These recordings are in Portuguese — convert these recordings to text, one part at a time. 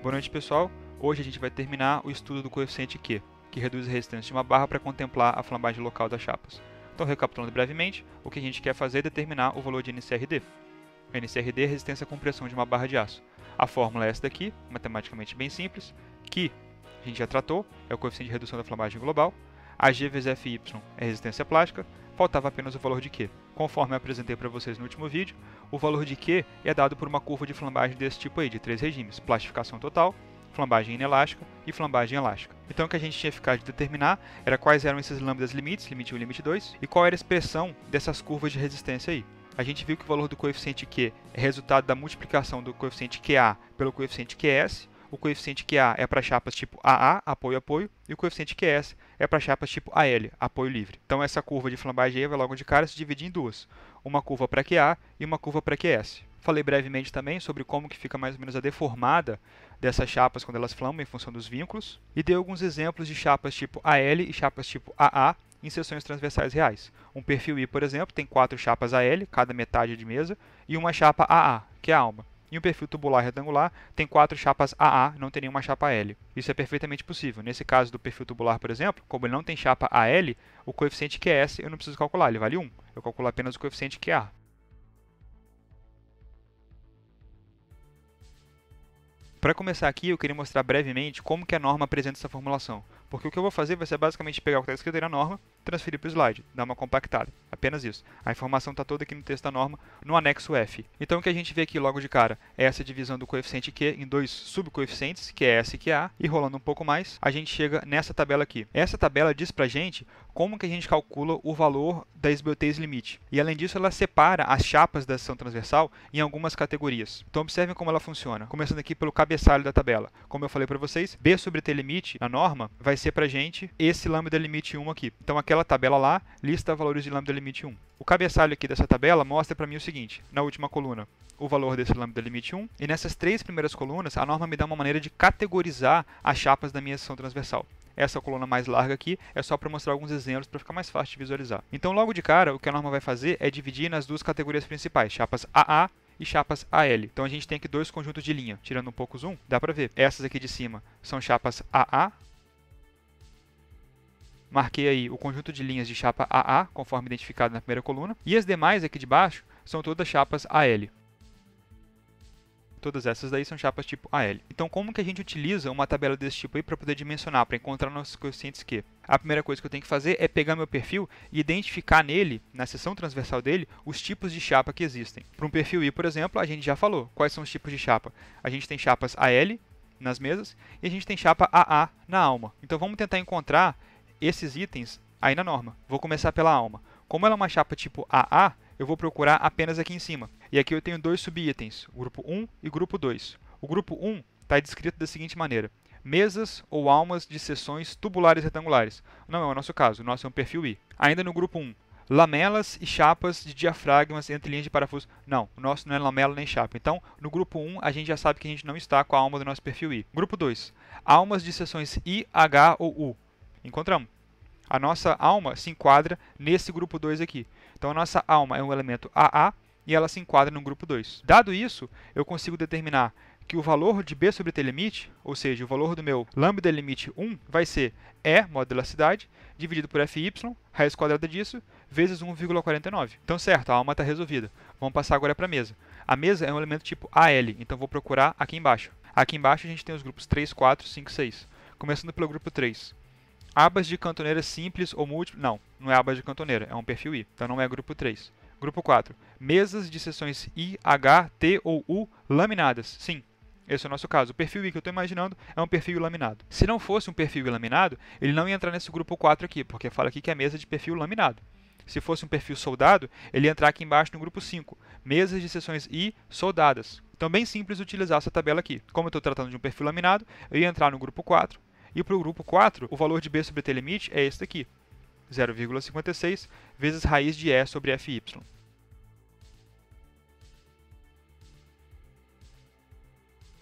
Boa noite, pessoal. Hoje a gente vai terminar o estudo do coeficiente Q, que reduz a resistência de uma barra para contemplar a flambagem local das chapas. Então, recapitulando brevemente, o que a gente quer fazer é determinar o valor de NCRD. NCRD é a resistência à compressão de uma barra de aço. A fórmula é essa daqui, matematicamente bem simples, que a gente já tratou, é o coeficiente de redução da flambagem global. A G vezes FY é resistência plástica, faltava apenas o valor de Q. Conforme eu apresentei para vocês no último vídeo, o valor de Q é dado por uma curva de flambagem desse tipo aí, de três regimes, plastificação total, flambagem inelástica e flambagem elástica. Então o que a gente tinha ficado de determinar era quais eram esses lambdas limites, limite 1 e limite 2, e qual era a expressão dessas curvas de resistência aí. A gente viu que o valor do coeficiente Q é resultado da multiplicação do coeficiente QA pelo coeficiente QS, o coeficiente QA é para chapas tipo AA, apoio, apoio, e o coeficiente QS é para chapas tipo AL, apoio livre. Então essa curva de flambagem vai logo de cara se dividir em duas, uma curva para QA e uma curva para QS. Falei brevemente também sobre como que fica mais ou menos a deformada dessas chapas quando elas flambam em função dos vínculos e dei alguns exemplos de chapas tipo AL e chapas tipo AA em seções transversais reais. Um perfil I, por exemplo, tem quatro chapas AL, cada metade de mesa, e uma chapa AA, que é a alma. E um perfil tubular retangular, tem quatro chapas AA, não tem nenhuma chapa L. Isso é perfeitamente possível. Nesse caso do perfil tubular, por exemplo, como ele não tem chapa AL, o coeficiente que é S eu não preciso calcular, ele vale 1. Eu calculo apenas o coeficiente que é A. Para começar aqui, eu queria mostrar brevemente como que a norma apresenta essa formulação, porque o que eu vou fazer vai ser basicamente pegar o que está escrito aí na norma transferir para o slide, dar uma compactada. Apenas isso. A informação está toda aqui no texto da norma, no anexo F. Então o que a gente vê aqui logo de cara é essa divisão do coeficiente Q em dois subcoeficientes, que é S e que é A, e rolando um pouco mais, a gente chega nessa tabela aqui. Essa tabela diz para a gente como que a gente calcula o valor da esbeltez limite. E além disso, ela separa as chapas da seção transversal em algumas categorias. Então observem como ela funciona. Começando aqui pelo cabeçalho da tabela. Como eu falei para vocês, B sobre T limite, na norma, vai ser para a gente esse lambda limite 1 aqui. Então aquela aquela tabela lá, lista valores de lambda limite 1. O cabeçalho aqui dessa tabela mostra para mim o seguinte, na última coluna, o valor desse lambda limite 1, e nessas três primeiras colunas, a norma me dá uma maneira de categorizar as chapas da minha seção transversal. Essa coluna mais larga aqui é só para mostrar alguns exemplos para ficar mais fácil de visualizar. Então, logo de cara, o que a norma vai fazer é dividir nas duas categorias principais, chapas AA e chapas AL. Então a gente tem aqui dois conjuntos de linha. Tirando um pouco o zoom, dá para ver. Essas aqui de cima são chapas AA, Marquei aí o conjunto de linhas de chapa AA, conforme identificado na primeira coluna, e as demais aqui de baixo são todas chapas AL. Todas essas daí são chapas tipo AL. Então, como que a gente utiliza uma tabela desse tipo aí para poder dimensionar, para encontrar nossos coeficientes Q? A primeira coisa que eu tenho que fazer é pegar meu perfil e identificar nele, na seção transversal dele, os tipos de chapa que existem. Para um perfil I, por exemplo, a gente já falou quais são os tipos de chapa. A gente tem chapas AL nas mesas e a gente tem chapa AA na alma. Então, vamos tentar encontrar esses itens aí na norma. Vou começar pela alma. Como ela é uma chapa tipo AA, eu vou procurar apenas aqui em cima. E aqui eu tenho dois subitens, grupo 1 e grupo 2. O grupo 1 está descrito da seguinte maneira: mesas ou almas de seções tubulares retangulares. Não é o nosso caso, o nosso é um perfil I. Ainda no grupo 1, lamelas e chapas de diafragmas entre linhas de parafuso. Não, o nosso não é lamela nem chapa. Então, no grupo 1, a gente já sabe que a gente não está com a alma do nosso perfil I. Grupo 2, almas de seções I, H ou U. Encontramos. A nossa alma se enquadra nesse grupo 2 aqui. Então a nossa alma é um elemento AA e ela se enquadra no grupo 2. Dado isso, eu consigo determinar que o valor de B sobre T limite, ou seja, o valor do meu lambda limite 1, vai ser E, cidade dividido por FY, raiz quadrada disso, vezes 1,49. Então, certo, a alma está resolvida. Vamos passar agora para a mesa. A mesa é um elemento tipo AL, então vou procurar aqui embaixo. Aqui embaixo a gente tem os grupos 3, 4, 5, 6. Começando pelo grupo 3. Abas de cantoneira simples ou múltiplas. Não, não é aba de cantoneira, é um perfil I. Então não é grupo 3. Grupo 4. Mesas de seções I, H, T ou U laminadas. Sim, esse é o nosso caso. O perfil I que eu estou imaginando é um perfil laminado. Se não fosse um perfil laminado, ele não ia entrar nesse grupo 4 aqui, porque fala aqui que é mesa de perfil laminado. Se fosse um perfil soldado, ele ia entrar aqui embaixo no grupo 5, mesas de seções I soldadas. Então, bem simples utilizar essa tabela aqui. Como eu estou tratando de um perfil laminado, eu ia entrar no grupo 4, e para o grupo 4, o valor de B sobre T limite é esse daqui, 0,56 vezes raiz de E sobre Fy.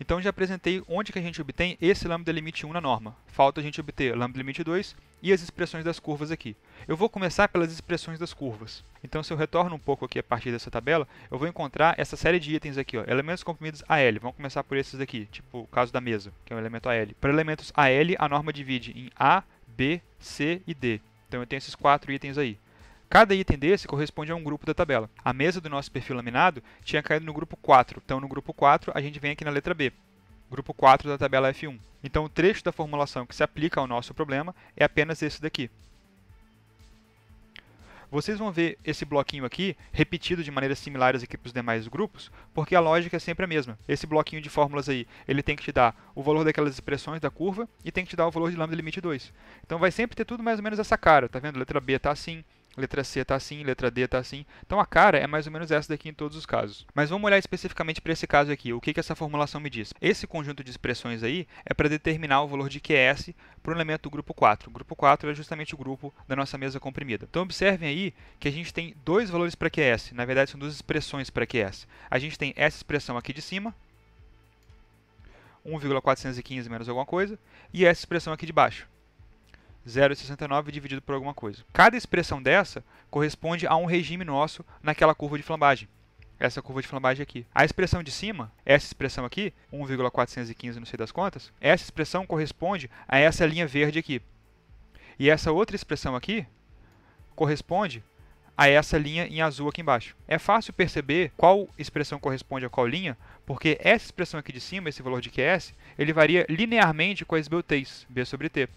Então já apresentei onde que a gente obtém esse lambda limite 1 na norma. Falta a gente obter lambda limite 2 e as expressões das curvas aqui. Eu vou começar pelas expressões das curvas. Então se eu retorno um pouco aqui a partir dessa tabela, eu vou encontrar essa série de itens aqui, ó, elementos comprimidos AL. Vamos começar por esses aqui, tipo o caso da mesa, que é um elemento AL. Para elementos AL, a norma divide em A, B, C e D. Então eu tenho esses quatro itens aí. Cada item desse corresponde a um grupo da tabela. A mesa do nosso perfil laminado tinha caído no grupo 4, então no grupo 4 a gente vem aqui na letra B, grupo 4 da tabela F1. Então o trecho da formulação que se aplica ao nosso problema é apenas esse daqui. Vocês vão ver esse bloquinho aqui repetido de maneira similar aqui equipes dos demais grupos, porque a lógica é sempre a mesma. Esse bloquinho de fórmulas aí, ele tem que te dar o valor daquelas expressões da curva e tem que te dar o valor de lambda limite 2. Então vai sempre ter tudo mais ou menos essa cara, tá vendo? Letra B está assim, letra C está assim, letra D está assim. Então a cara é mais ou menos essa daqui em todos os casos. Mas vamos olhar especificamente para esse caso aqui, o que, que essa formulação me diz. Esse conjunto de expressões aí é para determinar o valor de QS para o elemento do grupo 4. O grupo 4 é justamente o grupo da nossa mesa comprimida. Então observem aí que a gente tem dois valores para QS, na verdade são duas expressões para QS. A gente tem essa expressão aqui de cima, 1,415 menos alguma coisa, e essa expressão aqui de baixo, 0,69 dividido por alguma coisa. Cada expressão dessa corresponde a um regime nosso naquela curva de flambagem. Essa curva de flambagem aqui. A expressão de cima, essa expressão aqui, 1,415 não sei das contas, essa expressão corresponde a essa linha verde aqui. E essa outra expressão aqui corresponde a essa linha em azul aqui embaixo. É fácil perceber qual expressão corresponde a qual linha, porque essa expressão aqui de cima, esse valor de QS, ele varia linearmente com a esbeltez, B sobre T.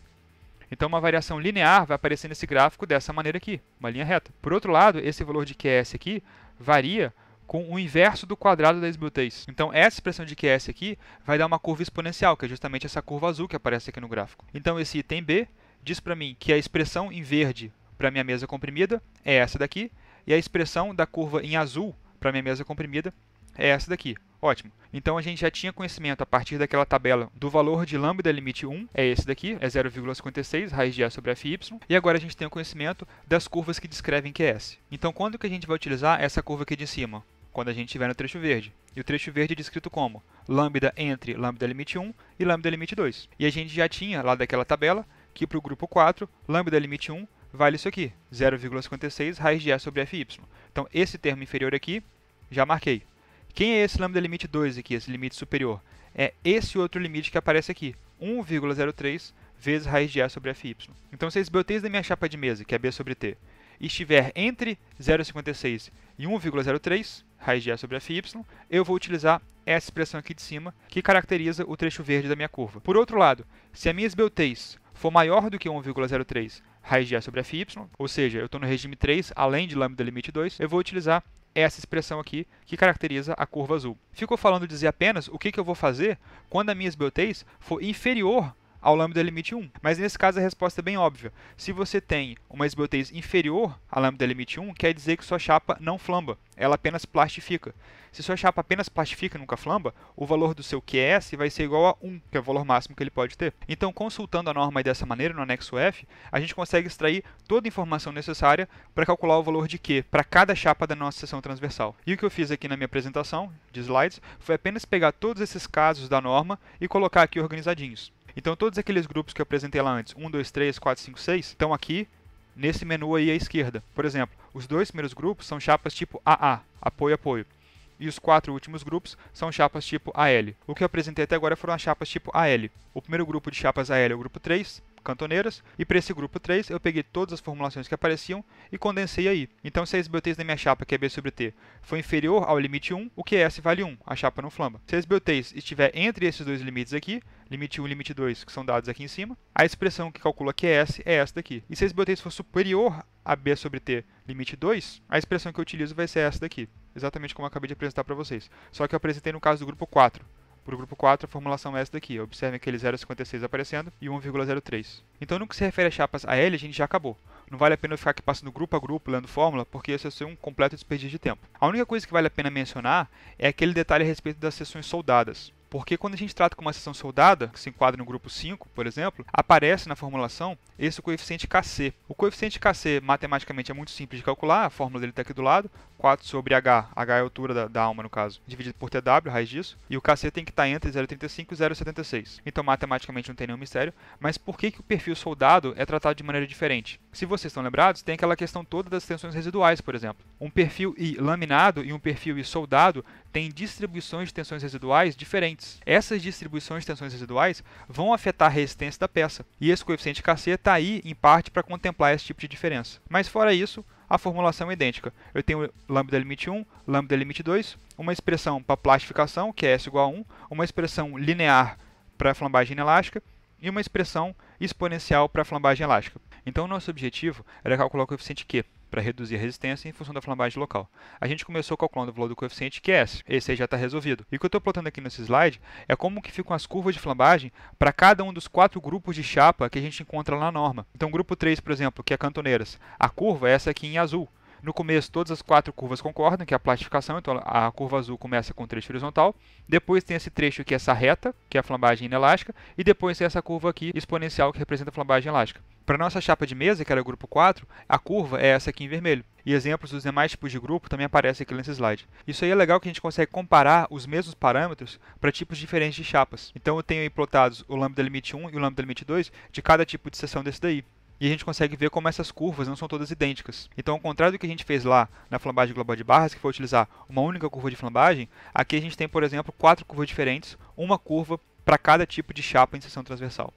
Então uma variação linear vai aparecer nesse gráfico dessa maneira aqui, uma linha reta. Por outro lado, esse valor de QS aqui varia com o inverso do quadrado da esbutez. Então essa expressão de QS aqui vai dar uma curva exponencial, que é justamente essa curva azul que aparece aqui no gráfico. Então esse item B diz para mim que a expressão em verde para minha mesa comprimida é essa daqui, e a expressão da curva em azul para minha mesa comprimida é essa daqui. Ótimo. Então a gente já tinha conhecimento a partir daquela tabela do valor de lambda limite 1, é esse daqui, é 0,56 raiz de A sobre Fy, e agora a gente tem o conhecimento das curvas que descrevem QS. É então quando que a gente vai utilizar essa curva aqui de cima? Quando a gente estiver no trecho verde. E o trecho verde é descrito como lambda entre lambda limite 1 e lambda limite 2. E a gente já tinha lá daquela tabela que para o grupo 4, lambda limite 1 vale isso aqui, 0,56 raiz de A sobre Fy. Então esse termo inferior aqui, já marquei. Quem é esse lambda limite 2 aqui, esse limite superior? É esse outro limite que aparece aqui, 1,03 vezes raiz de A sobre Fy. Então, se a esbiotez da minha chapa de mesa, que é B sobre T, estiver entre 0,56 e 1,03, raiz de A sobre Fy, eu vou utilizar essa expressão aqui de cima, que caracteriza o trecho verde da minha curva. Por outro lado, se a minha esbeltez for maior do que 1,03 raiz de A sobre Fy, ou seja, eu estou no regime 3, além de lambda limite 2, eu vou utilizar é essa expressão aqui que caracteriza a curva azul. Ficou falando dizer apenas o que, que eu vou fazer quando a minha sbo for inferior ao lambda limite 1. Mas nesse caso a resposta é bem óbvia. Se você tem uma esbutez inferior a lambda limite 1, quer dizer que sua chapa não flamba, ela apenas plastifica. Se sua chapa apenas plastifica e nunca flamba, o valor do seu QS vai ser igual a 1, que é o valor máximo que ele pode ter. Então, consultando a norma dessa maneira, no anexo F, a gente consegue extrair toda a informação necessária para calcular o valor de Q para cada chapa da nossa seção transversal. E o que eu fiz aqui na minha apresentação de slides foi apenas pegar todos esses casos da norma e colocar aqui organizadinhos. Então todos aqueles grupos que eu apresentei lá antes, 1, 2, 3, 4, 5, 6, estão aqui nesse menu aí à esquerda. Por exemplo, os dois primeiros grupos são chapas tipo AA, apoio, apoio. E os quatro últimos grupos são chapas tipo AL. O que eu apresentei até agora foram as chapas tipo AL. O primeiro grupo de chapas AL é o grupo 3, cantoneiras, e para esse grupo 3 eu peguei todas as formulações que apareciam e condensei aí. Então se a SBUTES da minha chapa, que é B sobre T, foi inferior ao limite 1, o que é S vale 1, a chapa não flamba. Se a SBUTES estiver entre esses dois limites aqui, limite 1 e limite 2, que são dados aqui em cima, a expressão que calcula que é S é essa daqui. E se a SBUTES for superior a B sobre T, limite 2, a expressão que eu utilizo vai ser essa daqui, exatamente como eu acabei de apresentar para vocês, só que eu apresentei no caso do grupo 4. Para o grupo 4, a formulação é essa daqui. Observe aquele 0,56 aparecendo e 1,03. Então, no que se refere às chapas AL, a gente já acabou. Não vale a pena eu ficar aqui passando grupo a grupo, lendo fórmula, porque isso é ser um completo desperdício de tempo. A única coisa que vale a pena mencionar é aquele detalhe a respeito das seções soldadas. Porque quando a gente trata com uma seção soldada, que se enquadra no grupo 5, por exemplo, aparece na formulação esse coeficiente Kc. O coeficiente Kc matematicamente é muito simples de calcular, a fórmula dele está aqui do lado, 4 sobre h, h é a altura da, da, alma no caso, dividido por tw, raiz disso, e o Kc tem que estar tá entre 0,35 e 0,76. Então matematicamente não tem nenhum mistério, mas por que, que o perfil soldado é tratado de maneira diferente? Se vocês estão lembrados, tem aquela questão toda das tensões residuais, por exemplo. Um perfil I laminado e um perfil I soldado têm distribuições de tensões residuais diferentes. Essas distribuições de tensões residuais vão afetar a resistência da peça, e esse coeficiente KC está aí, em parte, para contemplar esse tipo de diferença. Mas fora isso, a formulação é idêntica. Eu tenho lambda limite 1, lambda limite 2, uma expressão para plastificação, que é S igual a 1, uma expressão linear para flambagem elástica e uma expressão exponencial para flambagem elástica. Então, nosso objetivo era calcular o coeficiente Q para reduzir a resistência em função da flambagem local. A gente começou calculando o valor do coeficiente QS, é esse aí já está resolvido. E o que eu estou plotando aqui nesse slide é como que ficam as curvas de flambagem para cada um dos quatro grupos de chapa que a gente encontra lá na norma. Então, grupo 3, por exemplo, que é cantoneiras, a curva é essa aqui em azul. No começo, todas as quatro curvas concordam, que é a plastificação, então a curva azul começa com um trecho horizontal, depois tem esse trecho que é essa reta, que é a flambagem inelástica, e depois tem essa curva aqui exponencial, que representa a flambagem elástica. Para nossa chapa de mesa, que era o grupo 4, a curva é essa aqui em vermelho. E exemplos dos demais tipos de grupo também aparecem aqui nesse slide. Isso aí é legal que a gente consegue comparar os mesmos parâmetros para tipos diferentes de chapas. Então eu tenho aí plotados o lambda limite 1 e o lambda limite 2 de cada tipo de seção desse daí e a gente consegue ver como essas curvas não são todas idênticas. Então, ao contrário do que a gente fez lá na flambagem global de barras, que foi utilizar uma única curva de flambagem, aqui a gente tem, por exemplo, quatro curvas diferentes, uma curva para cada tipo de chapa em seção transversal.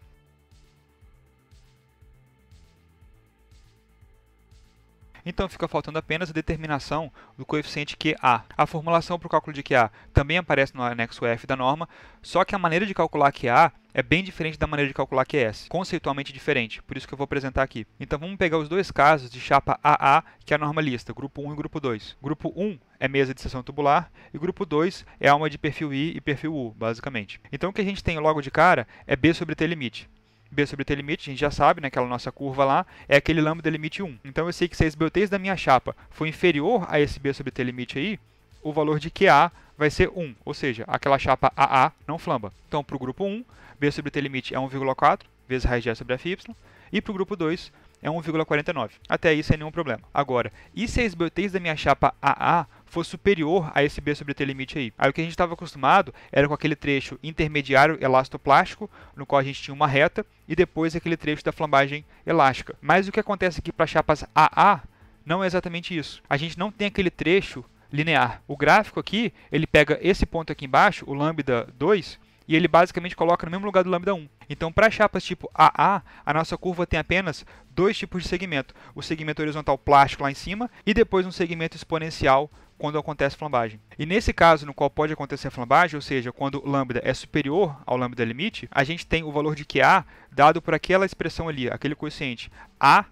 Então fica faltando apenas a determinação do coeficiente QA. A formulação para o cálculo de QA também aparece no anexo F da norma, só que a maneira de calcular QA é bem diferente da maneira de calcular QS, conceitualmente diferente, por isso que eu vou apresentar aqui. Então vamos pegar os dois casos de chapa AA, que é a norma lista, grupo 1 e grupo 2. Grupo 1 é mesa de seção tubular e grupo 2 é alma de perfil I e perfil U, basicamente. Então o que a gente tem logo de cara é B sobre T limite. B sobre T limite, a gente já sabe, né, aquela nossa curva lá, é aquele lambda limite 1. Então eu sei que se a esbeltez da minha chapa for inferior a esse B sobre T limite aí, o valor de QA vai ser 1, ou seja, aquela chapa AA não flamba. Então para o grupo 1, B sobre T limite é 1,4 vezes raiz de A sobre FY, e para o grupo 2 é 1,49. Até aí sem nenhum problema. Agora, e se a esbeltez da minha chapa AA fosse superior a esse B sobre T limite aí. Aí o que a gente estava acostumado era com aquele trecho intermediário elastoplástico, no qual a gente tinha uma reta, e depois aquele trecho da flambagem elástica. Mas o que acontece aqui para chapas AA não é exatamente isso. A gente não tem aquele trecho linear. O gráfico aqui, ele pega esse ponto aqui embaixo, o lambda 2, e ele basicamente coloca no mesmo lugar do lambda 1. Então, para chapas tipo AA, a nossa curva tem apenas dois tipos de segmento: o segmento horizontal plástico lá em cima e depois um segmento exponencial quando acontece flambagem. E nesse caso no qual pode acontecer flambagem, ou seja, quando lambda é superior ao lambda limite, a gente tem o valor de QA dado por aquela expressão ali, aquele coeficiente A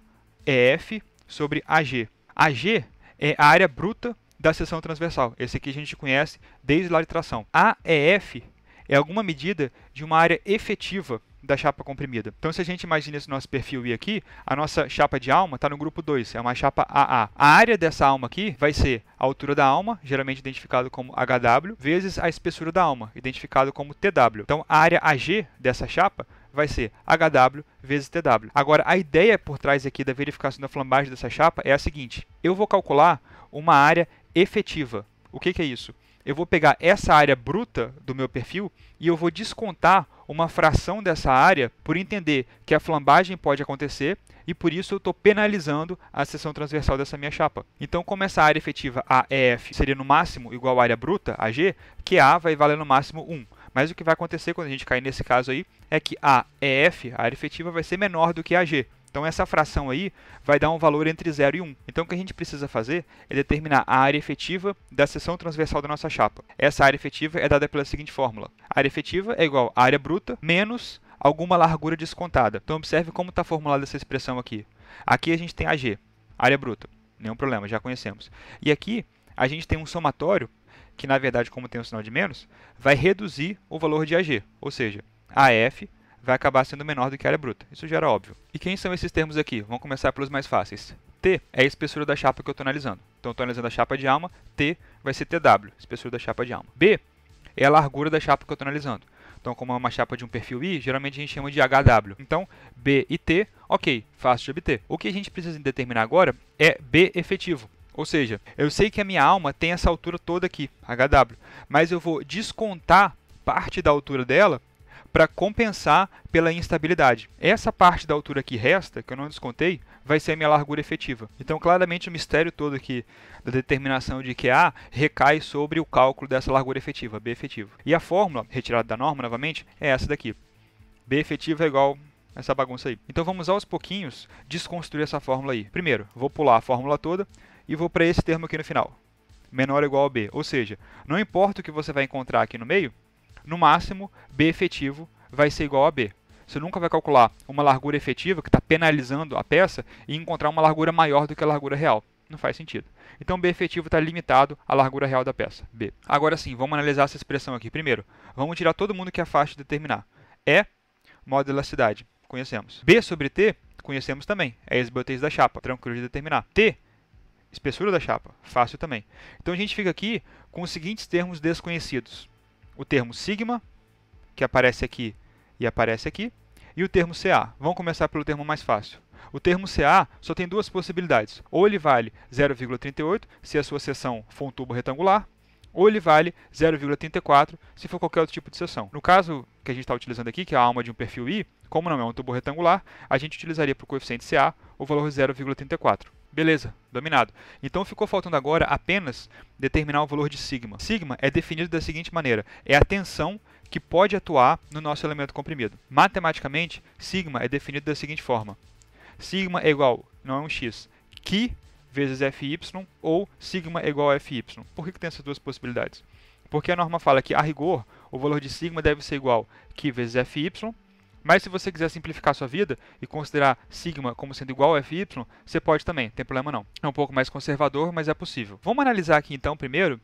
f sobre AG. AG é a área bruta da seção transversal. Esse aqui a gente conhece desde lá de tração. AEF é alguma medida de uma área efetiva da chapa comprimida. Então, se a gente imagina esse nosso perfil I aqui, a nossa chapa de alma está no grupo 2, é uma chapa AA. A área dessa alma aqui vai ser a altura da alma, geralmente identificado como HW, vezes a espessura da alma, identificado como TW. Então, a área AG dessa chapa vai ser HW vezes TW. Agora, a ideia por trás aqui da verificação da flambagem dessa chapa é a seguinte. Eu vou calcular uma área efetiva. O que, que é isso? eu vou pegar essa área bruta do meu perfil e eu vou descontar uma fração dessa área por entender que a flambagem pode acontecer e por isso eu estou penalizando a seção transversal dessa minha chapa. Então, como essa área efetiva AEF seria no máximo igual à área bruta, AG, que A vai valer no máximo 1. Mas o que vai acontecer quando a gente cair nesse caso aí é que AEF, a área efetiva, vai ser menor do que AG. Então essa fração aí vai dar um valor entre 0 e 1. Então o que a gente precisa fazer é determinar a área efetiva da seção transversal da nossa chapa. Essa área efetiva é dada pela seguinte fórmula. A área efetiva é igual a área bruta menos alguma largura descontada. Então observe como está formulada essa expressão aqui. Aqui a gente tem AG, área bruta. Nenhum problema, já conhecemos. E aqui a gente tem um somatório que, na verdade, como tem um sinal de menos, vai reduzir o valor de AG. Ou seja, AF vai acabar sendo menor do que a área bruta. Isso já era óbvio. E quem são esses termos aqui? Vamos começar pelos mais fáceis. T é a espessura da chapa que eu estou analisando. Então, estou analisando a chapa de alma, T vai ser TW, espessura da chapa de alma. B é a largura da chapa que eu estou analisando. Então, como é uma chapa de um perfil I, geralmente a gente chama de HW. Então, B e T, ok, fácil de obter. O que a gente precisa determinar agora é B efetivo. Ou seja, eu sei que a minha alma tem essa altura toda aqui, HW, mas eu vou descontar parte da altura dela para compensar pela instabilidade. Essa parte da altura que resta, que eu não descontei, vai ser a minha largura efetiva. Então, claramente, o mistério todo aqui da determinação de QA recai sobre o cálculo dessa largura efetiva, B efetivo. E a fórmula, retirada da norma novamente, é essa daqui. B efetivo é igual essa bagunça aí. Então vamos aos pouquinhos desconstruir essa fórmula aí. Primeiro, vou pular a fórmula toda e vou para esse termo aqui no final. Menor ou igual a B. Ou seja, não importa o que você vai encontrar aqui no meio, no máximo, B efetivo vai ser igual a B. Você nunca vai calcular uma largura efetiva, que está penalizando a peça, e encontrar uma largura maior do que a largura real. Não faz sentido. Então B efetivo está limitado à largura real da peça, B. Agora sim, vamos analisar essa expressão aqui. Primeiro, vamos tirar todo mundo que é fácil de determinar. E, modo de elasticidade, conhecemos. B sobre T, conhecemos também. É a esbotez da chapa, tranquilo de determinar. T, espessura da chapa, fácil também. Então a gente fica aqui com os seguintes termos desconhecidos o termo sigma, que aparece aqui e aparece aqui, e o termo CA. Vamos começar pelo termo mais fácil. O termo CA só tem duas possibilidades. Ou ele vale 0,38 se a sua seção for um tubo retangular, ou ele vale 0,34 se for qualquer outro tipo de seção. No caso que a gente está utilizando aqui, que é a alma de um perfil I, como não é um tubo retangular, a gente utilizaria para o coeficiente CA o valor 0,34. Beleza, dominado. Então ficou faltando agora apenas determinar o valor de sigma. Sigma é definido da seguinte maneira: é a tensão que pode atuar no nosso elemento comprimido. Matematicamente, sigma é definido da seguinte forma: sigma é igual, não é um x, que vezes FY ou sigma é igual a FY. Por que, que tem essas duas possibilidades? Porque a norma fala que, a rigor, o valor de sigma deve ser igual que vezes FY mas se você quiser simplificar a sua vida e considerar sigma como sendo igual a FY, você pode também, não tem problema não. É um pouco mais conservador, mas é possível. Vamos analisar aqui então primeiro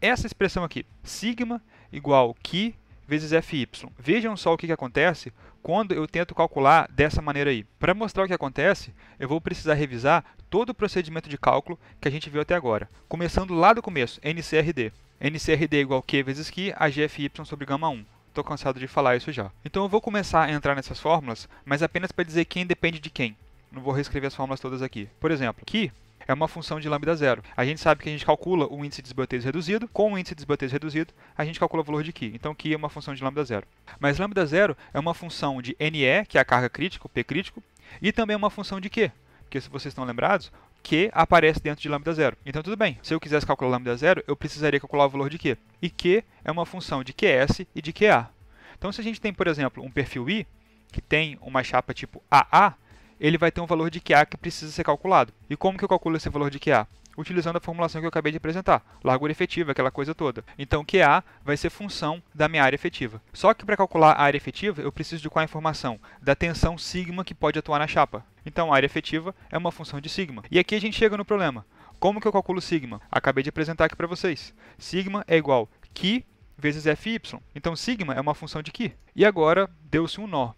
essa expressão aqui, sigma igual que vezes FY. Vejam só o que, que acontece quando eu tento calcular dessa maneira aí. Para mostrar o que acontece, eu vou precisar revisar todo o procedimento de cálculo que a gente viu até agora. Começando lá do começo, NCRD. NCRD igual Q vezes Q a GFY sobre γ1. Estou cansado de falar isso já. Então eu vou começar a entrar nessas fórmulas, mas apenas para dizer quem depende de quem. Não vou reescrever as fórmulas todas aqui. Por exemplo, que é uma função de lambda zero. A gente sabe que a gente calcula o índice de desbloqueios reduzido, com o índice de desbloqueios reduzido, a gente calcula o valor de Q. Então Q é uma função de lambda zero. Mas lambda zero é uma função de NE, que é a carga crítica, o P crítico, e também é uma função de Q, porque se vocês estão lembrados, Q aparece dentro de lambda zero. Então tudo bem, se eu quisesse calcular lambda zero, eu precisaria calcular o valor de Q. E Q é uma função de QS e de QA. Então se a gente tem, por exemplo, um perfil I, que tem uma chapa tipo AA, ele vai ter um valor de QA que precisa ser calculado. E como que eu calculo esse valor de QA? Utilizando a formulação que eu acabei de apresentar, largura efetiva, aquela coisa toda. Então QA vai ser função da minha área efetiva. Só que para calcular a área efetiva, eu preciso de qual informação? Da tensão sigma que pode atuar na chapa. Então, a área efetiva é uma função de sigma. E aqui a gente chega no problema. Como que eu calculo sigma? Acabei de apresentar aqui para vocês. Sigma é igual Q vezes Fy. Então, sigma é uma função de Q. E agora, deu-se um nó.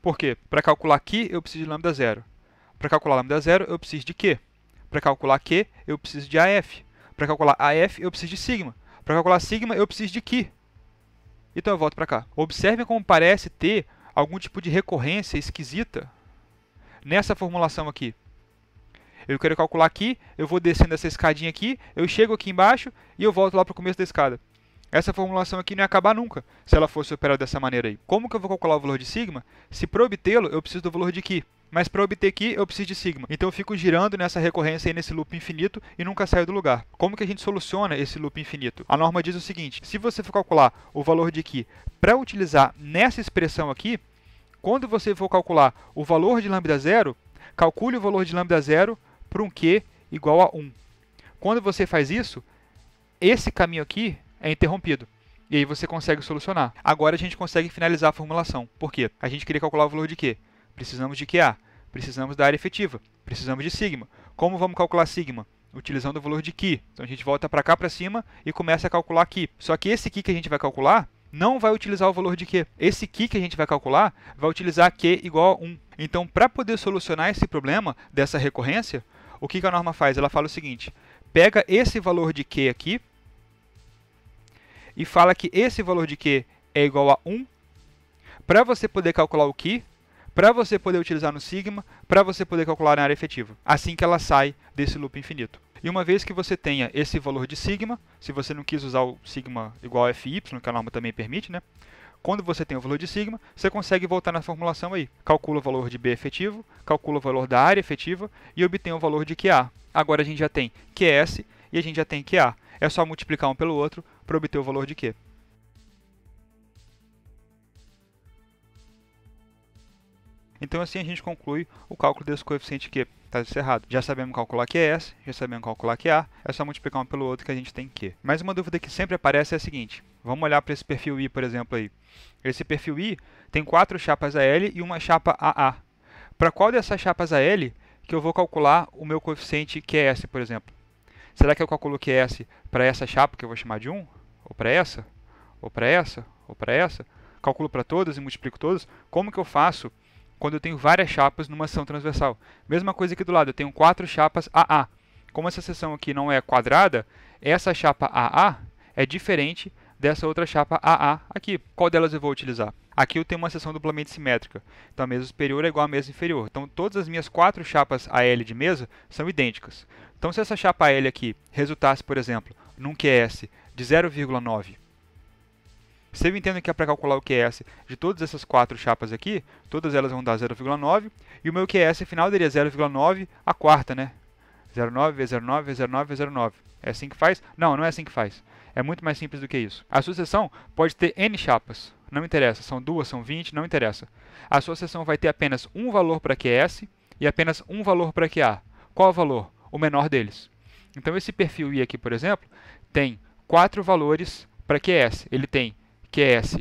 Por quê? Para calcular Q, eu preciso de lambda zero. Para calcular lambda zero, eu preciso de Q. Para calcular Q, eu preciso de AF. Para calcular AF, eu preciso de sigma. Para calcular sigma, eu preciso de Q. Então eu volto para cá. Observe como parece ter algum tipo de recorrência esquisita nessa formulação aqui. Eu quero calcular aqui, eu vou descendo essa escadinha aqui, eu chego aqui embaixo e eu volto lá para o começo da escada. Essa formulação aqui não ia acabar nunca, se ela fosse operada dessa maneira aí. Como que eu vou calcular o valor de sigma? Se para obtê-lo, eu preciso do valor de Q. Mas para obter Q, eu preciso de sigma. Então eu fico girando nessa recorrência aí, nesse loop infinito, e nunca saio do lugar. Como que a gente soluciona esse loop infinito? A norma diz o seguinte, se você for calcular o valor de Q para utilizar nessa expressão aqui, quando você for calcular o valor de lambda zero, calcule o valor de lambda zero para um q igual a 1. Quando você faz isso, esse caminho aqui é interrompido. E aí você consegue solucionar. Agora a gente consegue finalizar a formulação. Por quê? A gente queria calcular o valor de q. Precisamos de QA. Precisamos da área efetiva. Precisamos de sigma. Como vamos calcular sigma? Utilizando o valor de Q. Então a gente volta para cá para cima e começa a calcular aqui. Só que esse Q que a gente vai calcular não vai utilizar o valor de Q. Esse Q que a gente vai calcular vai utilizar Q igual a 1. Então, para poder solucionar esse problema dessa recorrência, o que a norma faz? Ela fala o seguinte, pega esse valor de Q aqui e fala que esse valor de Q é igual a 1. Para você poder calcular o Q, para você poder utilizar no sigma, para você poder calcular na área efetiva. Assim que ela sai desse loop infinito. E uma vez que você tenha esse valor de sigma, se você não quis usar o sigma igual a FY, que a norma também permite, né? Quando você tem o valor de sigma, você consegue voltar na formulação aí. Calcula o valor de B efetivo, calcula o valor da área efetiva e obtém o valor de QA. Agora a gente já tem QS e a gente já tem QA. É só multiplicar um pelo outro para obter o valor de Q. Então assim a gente conclui o cálculo desse coeficiente Q, está encerrado. Já sabemos calcular que é S, já sabemos calcular que é A, é só multiplicar um pelo outro que a gente tem Q. Mas uma dúvida que sempre aparece é a seguinte, vamos olhar para esse perfil I, por exemplo, aí. Esse perfil I tem quatro chapas AL e uma chapa AA. Para qual dessas chapas AL que eu vou calcular o meu coeficiente QS, por exemplo? Será que eu calculo QS para essa chapa, que eu vou chamar de 1? Ou para essa? Ou para essa? Ou para essa? Calculo para todas e multiplico todas? Como que eu faço quando eu tenho várias chapas numa seção transversal. Mesma coisa aqui do lado, eu tenho quatro chapas AA. Como essa seção aqui não é quadrada, essa chapa AA é diferente dessa outra chapa AA aqui. Qual delas eu vou utilizar? Aqui eu tenho uma seção duplamente simétrica, então a mesa superior é igual à mesa inferior. Então todas as minhas quatro chapas AL de mesa são idênticas. Então se essa chapa AL aqui resultasse, por exemplo, num QS de 0,9 se eu entendo que é para calcular o QS de todas essas quatro chapas aqui, todas elas vão dar 0,9, e o meu QS final daria 0,9 a quarta, né? 0,9 vezes 0,9 vezes 0,9 vezes 0,9. É assim que faz? Não, não é assim que faz. É muito mais simples do que isso. A sucessão pode ter N chapas. Não interessa, são duas, são 20, não interessa. A sucessão vai ter apenas um valor para QS e apenas um valor para QA. Qual o valor? O menor deles. Então esse perfil I aqui, por exemplo, tem quatro valores para QS. Ele tem QS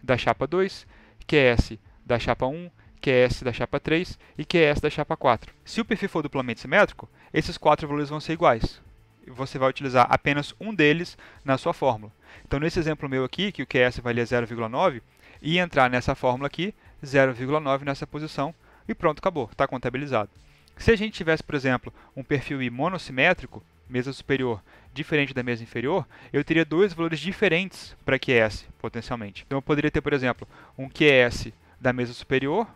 da chapa 2, QS da chapa 1, QS da chapa 3 e QS da chapa 4. Se o perfil for duplamente simétrico, esses quatro valores vão ser iguais. Você vai utilizar apenas um deles na sua fórmula. Então, nesse exemplo meu aqui, que o QS valia 0,9, e entrar nessa fórmula aqui, 0,9 nessa posição, e pronto, acabou, está contabilizado. Se a gente tivesse, por exemplo, um perfil I monossimétrico, mesa superior diferente da mesa inferior, eu teria dois valores diferentes para QS, é potencialmente. Então eu poderia ter, por exemplo, um QS é da mesa superior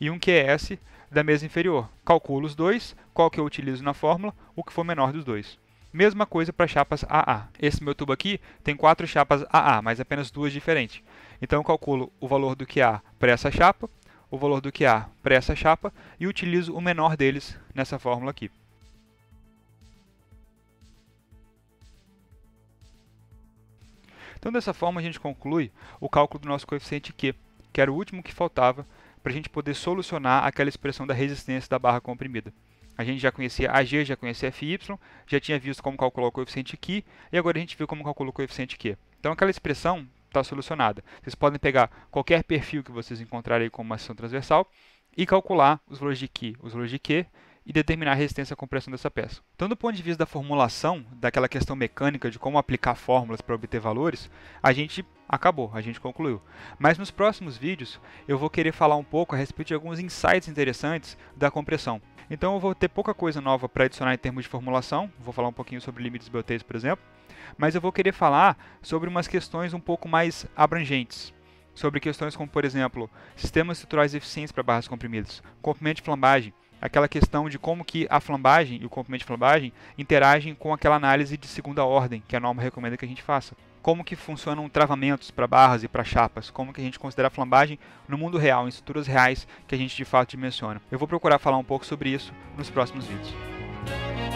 e um QS é da mesa inferior. Calculo os dois, qual que eu utilizo na fórmula, o que for menor dos dois. Mesma coisa para chapas AA. Esse meu tubo aqui tem quatro chapas AA, mas apenas duas diferentes. Então eu calculo o valor do QA para essa chapa, o valor do QA para essa chapa e utilizo o menor deles nessa fórmula aqui. Então, dessa forma, a gente conclui o cálculo do nosso coeficiente Q, que era o último que faltava para a gente poder solucionar aquela expressão da resistência da barra comprimida. A gente já conhecia AG, já conhecia FY, já tinha visto como calcular o coeficiente Q, e agora a gente viu como calcular o coeficiente Q. Então, aquela expressão está solucionada. Vocês podem pegar qualquer perfil que vocês encontrarem como uma seção transversal e calcular os valores de Q, os valores de Q, e determinar a resistência à compressão dessa peça. Então, do ponto de vista da formulação, daquela questão mecânica de como aplicar fórmulas para obter valores, a gente acabou, a gente concluiu. Mas nos próximos vídeos eu vou querer falar um pouco a respeito de alguns insights interessantes da compressão. Então eu vou ter pouca coisa nova para adicionar em termos de formulação, vou falar um pouquinho sobre limites Beltês, por exemplo, mas eu vou querer falar sobre umas questões um pouco mais abrangentes sobre questões como, por exemplo, sistemas estruturais eficientes para barras comprimidas, comprimento de flambagem, aquela questão de como que a flambagem e o comprimento de flambagem interagem com aquela análise de segunda ordem que a norma recomenda que a gente faça. Como que funcionam travamentos para barras e para chapas, como que a gente considera a flambagem no mundo real, em estruturas reais que a gente de fato dimensiona. Eu vou procurar falar um pouco sobre isso nos próximos vídeos.